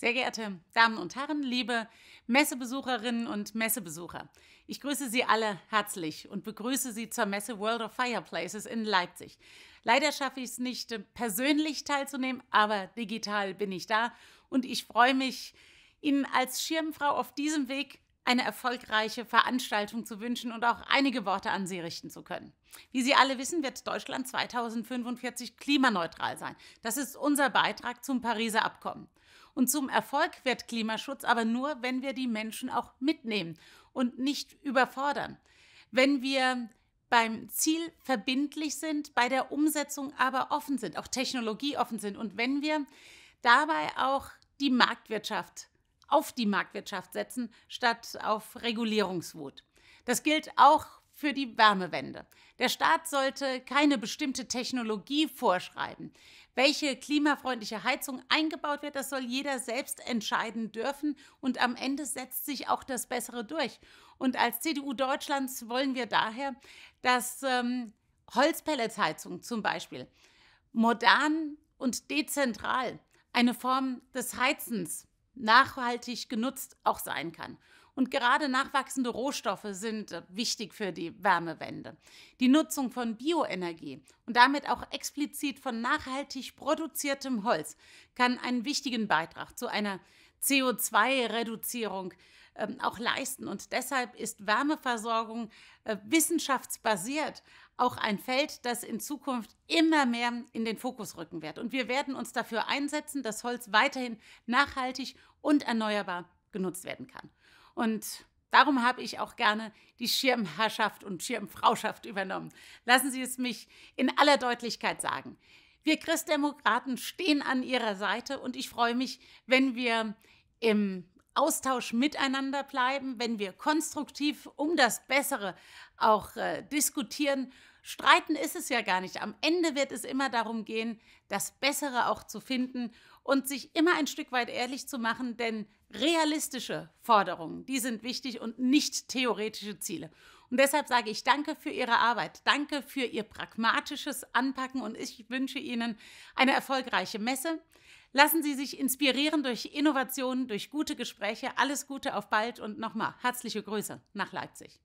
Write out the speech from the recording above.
Sehr geehrte Damen und Herren, liebe Messebesucherinnen und Messebesucher, ich grüße Sie alle herzlich und begrüße Sie zur Messe World of Fireplaces in Leipzig. Leider schaffe ich es nicht, persönlich teilzunehmen, aber digital bin ich da und ich freue mich, Ihnen als Schirmfrau auf diesem Weg eine erfolgreiche Veranstaltung zu wünschen und auch einige Worte an Sie richten zu können. Wie Sie alle wissen, wird Deutschland 2045 klimaneutral sein. Das ist unser Beitrag zum Pariser Abkommen. Und zum Erfolg wird Klimaschutz aber nur, wenn wir die Menschen auch mitnehmen und nicht überfordern. Wenn wir beim Ziel verbindlich sind, bei der Umsetzung aber offen sind, auch technologieoffen sind und wenn wir dabei auch die Marktwirtschaft auf die Marktwirtschaft setzen, statt auf Regulierungswut. Das gilt auch für die Wärmewende. Der Staat sollte keine bestimmte Technologie vorschreiben. Welche klimafreundliche Heizung eingebaut wird, das soll jeder selbst entscheiden dürfen und am Ende setzt sich auch das Bessere durch. Und als CDU Deutschlands wollen wir daher, dass ähm, Holzpelletsheizung zum Beispiel modern und dezentral eine Form des Heizens nachhaltig genutzt auch sein kann. Und gerade nachwachsende Rohstoffe sind äh, wichtig für die Wärmewende. Die Nutzung von Bioenergie und damit auch explizit von nachhaltig produziertem Holz kann einen wichtigen Beitrag zu einer CO2-Reduzierung ähm, auch leisten. Und deshalb ist Wärmeversorgung äh, wissenschaftsbasiert auch ein Feld, das in Zukunft immer mehr in den Fokus rücken wird. Und wir werden uns dafür einsetzen, dass Holz weiterhin nachhaltig und erneuerbar genutzt werden kann. Und darum habe ich auch gerne die Schirmherrschaft und Schirmfrauschaft übernommen. Lassen Sie es mich in aller Deutlichkeit sagen. Wir Christdemokraten stehen an Ihrer Seite und ich freue mich, wenn wir im Austausch miteinander bleiben, wenn wir konstruktiv um das Bessere auch äh, diskutieren. Streiten ist es ja gar nicht. Am Ende wird es immer darum gehen, das Bessere auch zu finden und sich immer ein Stück weit ehrlich zu machen, denn realistische Forderungen, die sind wichtig und nicht theoretische Ziele. Und deshalb sage ich danke für Ihre Arbeit, danke für Ihr pragmatisches Anpacken und ich wünsche Ihnen eine erfolgreiche Messe. Lassen Sie sich inspirieren durch Innovationen, durch gute Gespräche. Alles Gute auf bald und nochmal herzliche Grüße nach Leipzig.